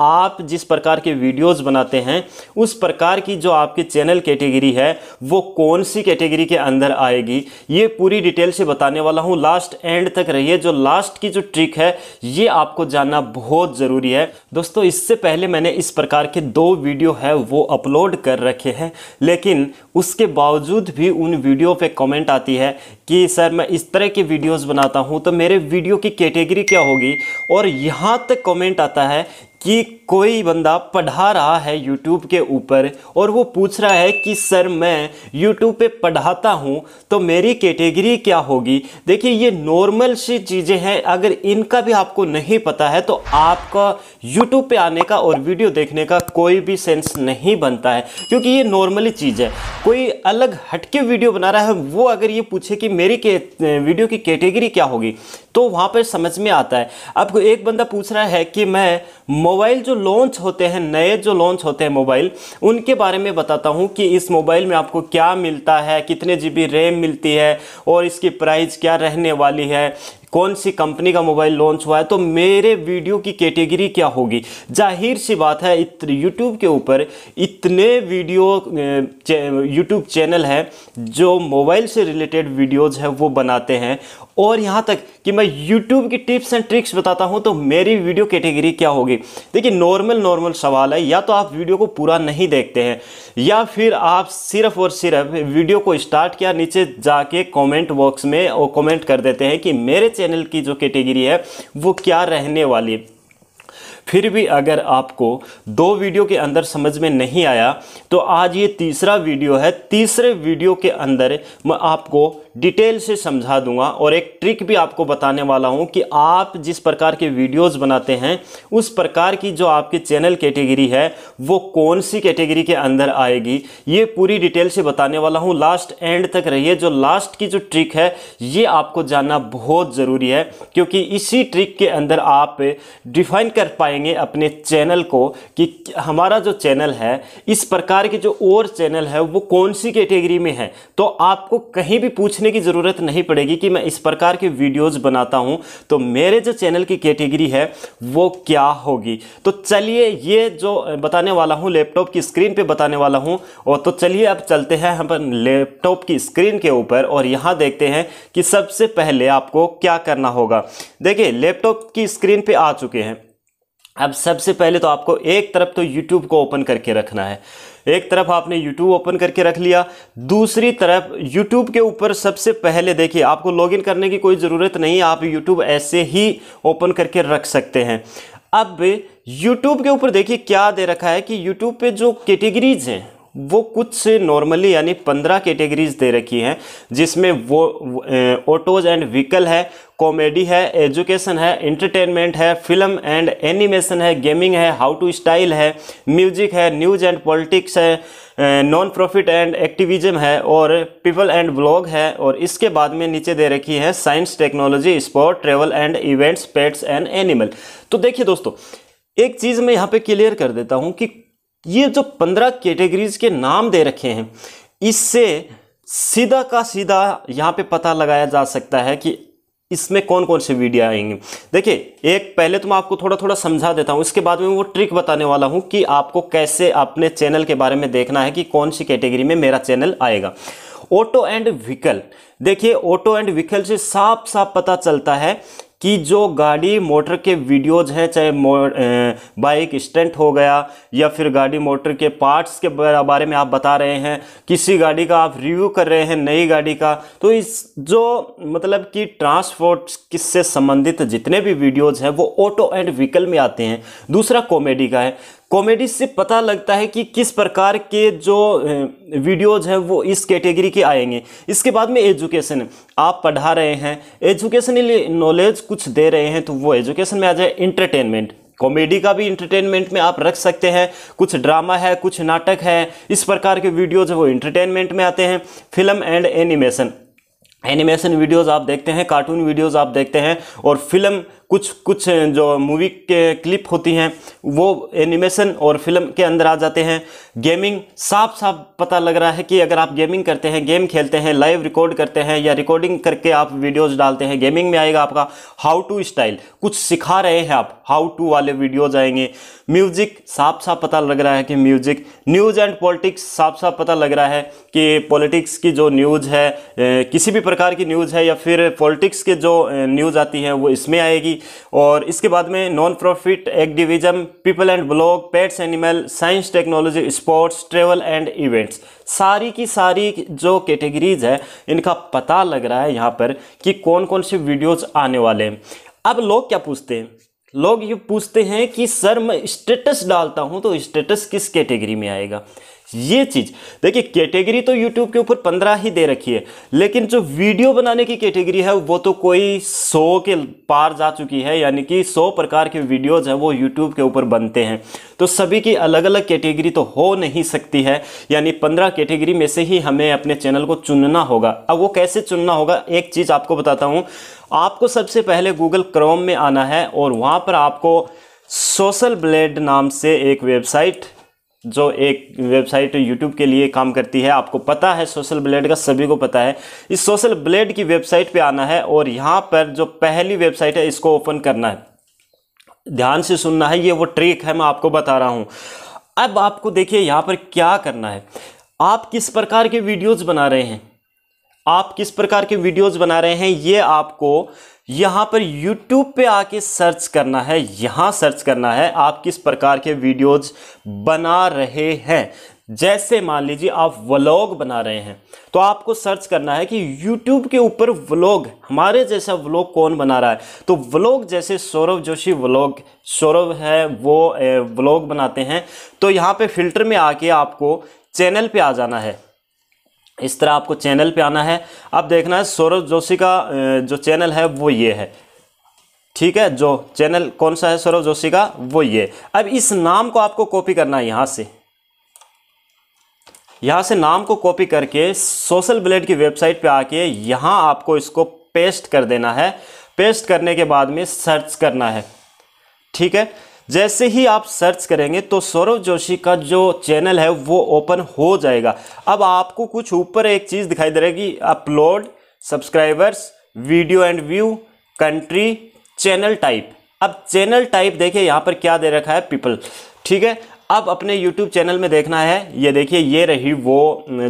आप जिस प्रकार के वीडियोस बनाते हैं उस प्रकार की जो आपके चैनल कैटेगरी है वो कौन सी कैटेगरी के अंदर आएगी ये पूरी डिटेल से बताने वाला हूँ लास्ट एंड तक रहिए जो लास्ट की जो ट्रिक है ये आपको जानना बहुत ज़रूरी है दोस्तों इससे पहले मैंने इस प्रकार के दो वीडियो है वो अपलोड कर रखे हैं लेकिन उसके बावजूद भी उन वीडियो पर कॉमेंट आती है कि सर मैं इस तरह के वीडियोज़ बनाता हूँ तो मेरे वीडियो की कैटेगरी क्या होगी और यहाँ तक कॉमेंट आता है que कोई बंदा पढ़ा रहा है यूट्यूब के ऊपर और वो पूछ रहा है कि सर मैं यूट्यूब पे पढ़ाता हूँ तो मेरी कैटेगरी क्या होगी देखिए ये नॉर्मल सी चीज़ें हैं अगर इनका भी आपको नहीं पता है तो आपका यूट्यूब पे आने का और वीडियो देखने का कोई भी सेंस नहीं बनता है क्योंकि ये नॉर्मली चीज़ है कोई अलग हटके वीडियो बना रहा है वो अगर ये पूछे कि मेरी वीडियो की कैटेगरी क्या होगी तो वहाँ पर समझ में आता है अब एक बंदा पूछ रहा है कि मैं मोबाइल जो लॉन्च होते हैं नए जो लॉन्च होते हैं मोबाइल उनके बारे में बताता हूँ कि इस मोबाइल में आपको क्या मिलता है कितने जी रैम मिलती है और इसकी प्राइस क्या रहने वाली है कौन सी कंपनी का मोबाइल लॉन्च हुआ है तो मेरे वीडियो की कैटेगरी क्या होगी जाहिर सी बात है यूट्यूब के ऊपर इतने वीडियो यूट्यूब चैनल हैं जो मोबाइल से रिलेटेड वीडियोज़ हैं वो बनाते हैं और यहाँ तक कि मैं यूट्यूब की टिप्स एंड ट्रिक्स बताता हूँ तो मेरी वीडियो कैटेगरी क्या होगी देखिए नॉर्मल नॉर्मल सवाल है या तो आप वीडियो को पूरा नहीं देखते हैं या फिर आप सिर्फ और सिर्फ वीडियो को स्टार्ट किया नीचे जाके कमेंट बॉक्स में और कमेंट कर देते हैं कि मेरे चैनल चैनल की जो कैटेगरी है वो क्या रहने वाली फिर भी अगर आपको दो वीडियो के अंदर समझ में नहीं आया तो आज ये तीसरा वीडियो है तीसरे वीडियो के अंदर मैं आपको डिटेल से समझा दूंगा और एक ट्रिक भी आपको बताने वाला हूं कि आप जिस प्रकार के वीडियोस बनाते हैं उस प्रकार की जो आपके चैनल कैटेगरी है वो कौन सी कैटेगरी के अंदर आएगी ये पूरी डिटेल से बताने वाला हूं लास्ट एंड तक रहिए जो लास्ट की जो ट्रिक है ये आपको जानना बहुत ज़रूरी है क्योंकि इसी ट्रिक के अंदर आप डिफाइन कर पाएंगे अपने चैनल को कि हमारा जो चैनल है इस प्रकार के जो और चैनल है वो कौन सी कैटेगरी में है तो आपको कहीं भी पूछने सोचने की ज़रूरत नहीं पड़ेगी कि मैं इस प्रकार के वीडियोज़ बनाता हूं तो मेरे जो चैनल की कैटेगरी है वो क्या होगी तो चलिए ये जो बताने वाला हूं लैपटॉप की स्क्रीन पे बताने वाला हूं और तो चलिए अब चलते हैं हम लैपटॉप की स्क्रीन के ऊपर और यहाँ देखते हैं कि सबसे पहले आपको क्या करना होगा देखिए लैपटॉप की स्क्रीन पर आ चुके हैं अब सबसे पहले तो आपको एक तरफ तो YouTube को ओपन करके रखना है एक तरफ आपने YouTube ओपन करके रख लिया दूसरी तरफ YouTube के ऊपर सबसे पहले देखिए आपको लॉगिन करने की कोई ज़रूरत नहीं आप YouTube ऐसे ही ओपन करके रख सकते हैं अब YouTube के ऊपर देखिए क्या दे रखा है कि YouTube पे जो कैटेगरीज हैं वो कुछ से नॉर्मली यानी पंद्रह कैटेगरीज दे रखी हैं जिसमें वो ऑटोज एंड व्हीकल है कॉमेडी है एजुकेशन है इंटरटेनमेंट है फिल्म एंड एनिमेशन है गेमिंग है हाउ टू स्टाइल है म्यूजिक है न्यूज एंड पॉलिटिक्स है नॉन प्रॉफिट एंड एक्टिविज्म है और पीपल एंड ब्लॉग है और इसके बाद में नीचे दे रखी है science technology sport travel and events pets and animal तो देखिए दोस्तों एक चीज़ मैं यहाँ पे क्लियर कर देता हूँ कि ये जो पंद्रह कैटेगरीज के नाम दे रखे हैं इससे सीधा का सीधा यहाँ पे पता लगाया जा सकता है कि इसमें कौन कौन से वीडियो आएंगे देखिए एक पहले तो मैं आपको थोड़ा थोड़ा समझा देता हूँ इसके बाद में वो ट्रिक बताने वाला हूँ कि आपको कैसे अपने चैनल के बारे में देखना है कि कौन सी कैटेगरी में मेरा चैनल आएगा ऑटो एंड व्हीकल देखिए ऑटो एंड व्हीकल से साफ साफ पता चलता है कि जो गाड़ी मोटर के वीडियोज हैं चाहे बाइक स्टेंट हो गया या फिर गाड़ी मोटर के पार्ट्स के बारे में आप बता रहे हैं किसी गाड़ी का आप रिव्यू कर रहे हैं नई गाड़ी का तो इस जो मतलब कि ट्रांसपोर्ट से संबंधित जितने भी वीडियोज हैं वो ऑटो एंड व्हीकल में आते हैं दूसरा कॉमेडी का है कॉमेडी से पता लगता है कि किस प्रकार के जो वीडियोज़ हैं वो इस कैटेगरी के आएंगे इसके बाद में एजुकेशन आप पढ़ा रहे हैं एजुकेशनली नॉलेज कुछ दे रहे हैं तो वो एजुकेशन में आ जाए इंटरटेनमेंट कॉमेडी का भी इंटरटेनमेंट में आप रख सकते हैं कुछ ड्रामा है कुछ नाटक है इस प्रकार के वीडियोज वो इंटरटेनमेंट में आते हैं film and animation animation videos आप देखते हैं कार्टून वीडियोस आप देखते हैं और फिल्म कुछ कुछ जो मूवी के क्लिप होती हैं वो एनिमेशन और फिल्म के अंदर आ जाते हैं गेमिंग साफ साफ पता लग रहा है कि अगर आप गेमिंग करते हैं गेम खेलते हैं लाइव रिकॉर्ड करते हैं या रिकॉर्डिंग करके आप वीडियोस डालते हैं गेमिंग में आएगा आपका हाउ टू स्टाइल कुछ सिखा रहे हैं आप हाउ टू वाले वीडियोज आएंगे म्यूजिक साफ साफ पता लग रहा है कि म्यूजिक न्यूज़ एंड पॉलिटिक्स साफ साफ पता लग रहा है कि पॉलिटिक्स की जो न्यूज़ है किसी भी प्रकार की न्यूज़ है या फिर पॉलिटिक्स के जो न्यूज़ आती है वो इसमें आएगी और इसके बाद में non profit activism people and blog pets animal science technology sports travel and events सारी की सारी जो कैटेगरीज है इनका पता लग रहा है यहाँ पर कि कौन कौन से वीडियोज आने वाले हैं अब लोग क्या पूछते हैं लोग ये पूछते हैं कि सर मैं स्टेटस डालता हूँ तो स्टेटस किस कैटेगरी में आएगा ये चीज देखिए कैटेगरी तो यूट्यूब के ऊपर पंद्रह ही दे रखी है लेकिन जो वीडियो बनाने की कैटेगरी है वो तो कोई सौ के पार जा चुकी है यानी कि सौ प्रकार के वीडियोज है वो यूट्यूब के ऊपर बनते हैं तो सभी की अलग अलग कैटेगरी तो हो नहीं सकती है यानी पंद्रह कैटेगरी में से ही हमें अपने चैनल को चुनना होगा अब वो कैसे चुनना होगा एक चीज आपको बताता हूँ आपको सबसे पहले गूगल क्रोम में आना है और वहाँ पर आपको सोशल ब्लेड नाम से एक वेबसाइट जो एक वेबसाइट यूट्यूब के लिए काम करती है आपको पता है सोशल ब्लेड का सभी को पता है इस सोशल ब्लेड की वेबसाइट पे आना है और यहाँ पर जो पहली वेबसाइट है इसको ओपन करना है ध्यान से सुनना है ये वो ट्रिक है मैं आपको बता रहा हूँ अब आपको देखिए यहाँ पर क्या करना है आप किस प्रकार के वीडियोज़ बना रहे हैं आप किस प्रकार के वीडियोज़ बना रहे हैं ये आपको यहाँ पर YouTube पे आके सर्च करना है यहाँ सर्च करना है आप किस प्रकार के वीडियोज बना रहे हैं जैसे मान लीजिए आप व्लॉग बना रहे हैं तो आपको सर्च करना है कि YouTube के ऊपर व्लॉग हमारे जैसा व्लॉग कौन बना रहा है तो व्लॉग जैसे सौरभ जोशी व्लॉग सौरभ है वो व्लॉग बनाते हैं तो यहाँ पे फिल्टर में आके आपको चैनल पे आ जाना है इस तरह आपको चैनल पे आना है अब देखना है सौरभ जोशी का जो चैनल है वो ये है ठीक है जो चैनल कौन सा है सौरभ जोशी का वो ये अब इस नाम को आपको कॉपी करना है यहाँ से यहाँ से नाम को कॉपी करके सोशल ब्लेड की वेबसाइट पे आके यहाँ आपको इसको पेस्ट कर देना है पेस्ट करने के बाद में सर्च करना है ठीक है जैसे ही आप सर्च करेंगे तो सौरभ जोशी का जो चैनल है वो ओपन हो जाएगा अब आपको कुछ ऊपर एक चीज़ दिखाई दे रहेगी upload subscribers video and view country channel type अब चैनल टाइप देखिए यहाँ पर क्या दे रखा है पीपल ठीक है अब अपने YouTube चैनल में देखना है ये देखिए ये रही वो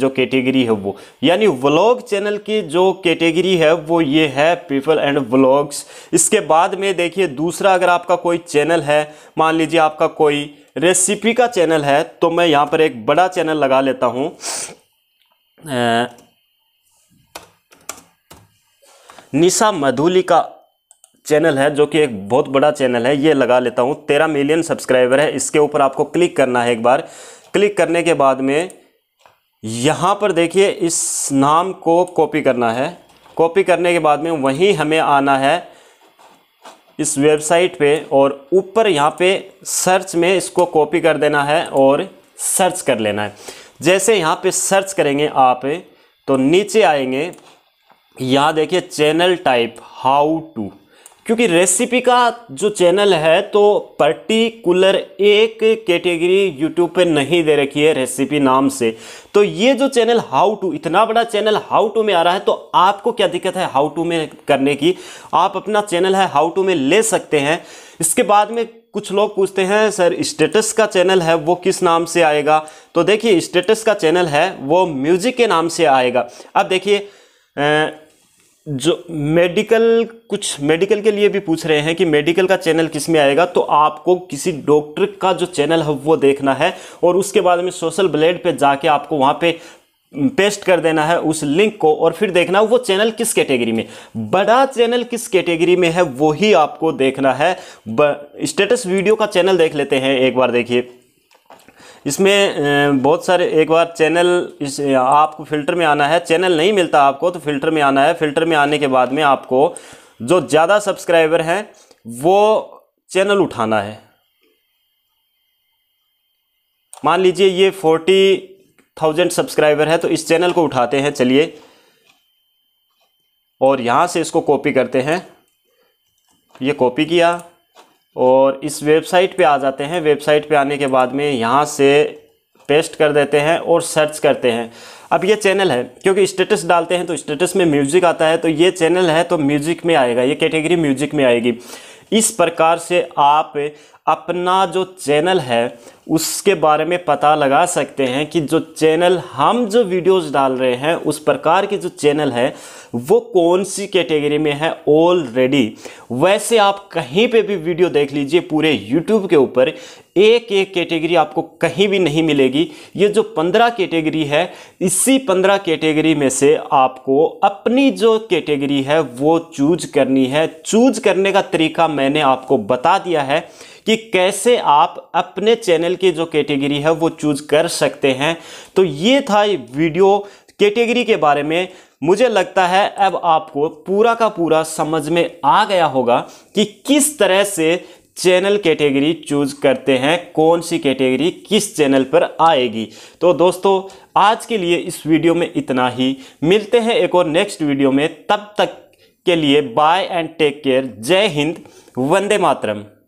जो कैटेगरी है वो यानी व्लॉग चैनल की जो कैटेगरी है वो ये है पीपल एंड व्लॉग्स इसके बाद में देखिए दूसरा अगर आपका कोई चैनल है मान लीजिए आपका कोई रेसिपी का चैनल है तो मैं यहाँ पर एक बड़ा चैनल लगा लेता हूँ निशा मधुलिका चैनल है जो कि एक बहुत बड़ा चैनल है ये लगा लेता हूँ तेरह मिलियन सब्सक्राइबर है इसके ऊपर आपको क्लिक करना है एक बार क्लिक करने के बाद में यहाँ पर देखिए इस नाम को कॉपी करना है कॉपी करने के बाद में वहीं हमें आना है इस वेबसाइट पे और ऊपर यहाँ पे सर्च में इसको कॉपी कर देना है और सर्च कर लेना है जैसे यहाँ पे सर्च करेंगे आप तो नीचे आएंगे यहाँ देखिए चैनल टाइप हाउ टू क्योंकि रेसिपी का जो चैनल है तो पर्टिकुलर एक कैटेगरी यूट्यूब पे नहीं दे रखी है रेसिपी नाम से तो ये जो चैनल हाउ टू इतना बड़ा चैनल हाउ टू में आ रहा है तो आपको क्या दिक्कत है हाउ टू में करने की आप अपना चैनल है हाउ टू में ले सकते हैं इसके बाद में कुछ लोग पूछते हैं सर स्टेटस का चैनल है वो किस नाम से आएगा तो देखिए स्टेटस का चैनल है वो म्यूजिक के नाम से आएगा अब देखिए जो मेडिकल कुछ मेडिकल के लिए भी पूछ रहे हैं कि मेडिकल का चैनल किस में आएगा तो आपको किसी डॉक्टर का जो चैनल है वो देखना है और उसके बाद में सोशल ब्लेड पे जाके आपको वहाँ पे पेस्ट कर देना है उस लिंक को और फिर देखना वो चैनल किस कैटेगरी में बड़ा चैनल किस कैटेगरी में है वो ही आपको देखना है स्टेटस वीडियो का चैनल देख लेते हैं एक बार देखिए इसमें बहुत सारे एक बार चैनल इस आपको फ़िल्टर में आना है चैनल नहीं मिलता आपको तो फ़िल्टर में आना है फ़िल्टर में आने के बाद में आपको जो ज़्यादा सब्सक्राइबर हैं वो चैनल उठाना है मान लीजिए ये फोर्टी थाउजेंड सब्सक्राइबर है तो इस चैनल को उठाते हैं चलिए और यहाँ से इसको कॉपी करते हैं ये कॉपी किया और इस वेबसाइट पे आ जाते हैं वेबसाइट पे आने के बाद में यहाँ से पेस्ट कर देते हैं और सर्च करते हैं अब ये चैनल है क्योंकि स्टेटस डालते हैं तो स्टेटस में म्यूज़िक आता है तो ये चैनल है तो म्यूज़िक में आएगा ये कैटेगरी म्यूज़िक में आएगी इस प्रकार से आप अपना जो चैनल है उसके बारे में पता लगा सकते हैं कि जो चैनल हम जो वीडियोस डाल रहे हैं उस प्रकार के जो चैनल है वो कौन सी कैटेगरी में है ऑलरेडी वैसे आप कहीं पे भी वीडियो देख लीजिए पूरे यूट्यूब के ऊपर एक एक कैटेगरी आपको कहीं भी नहीं मिलेगी ये जो पंद्रह कैटेगरी है इसी पंद्रह कैटेगरी में से आपको अपनी जो कैटेगरी है वो चूज करनी है चूज करने का तरीका मैंने आपको बता दिया है कि कैसे आप अपने चैनल की जो कैटेगरी है वो चूज कर सकते हैं तो ये था ये वीडियो कैटेगरी के बारे में मुझे लगता है अब आपको पूरा का पूरा समझ में आ गया होगा कि किस तरह से चैनल कैटेगरी चूज करते हैं कौन सी कैटेगरी किस चैनल पर आएगी तो दोस्तों आज के लिए इस वीडियो में इतना ही मिलते हैं एक और नेक्स्ट वीडियो में तब तक के लिए बाय एंड टेक केयर जय हिंद वंदे मातरम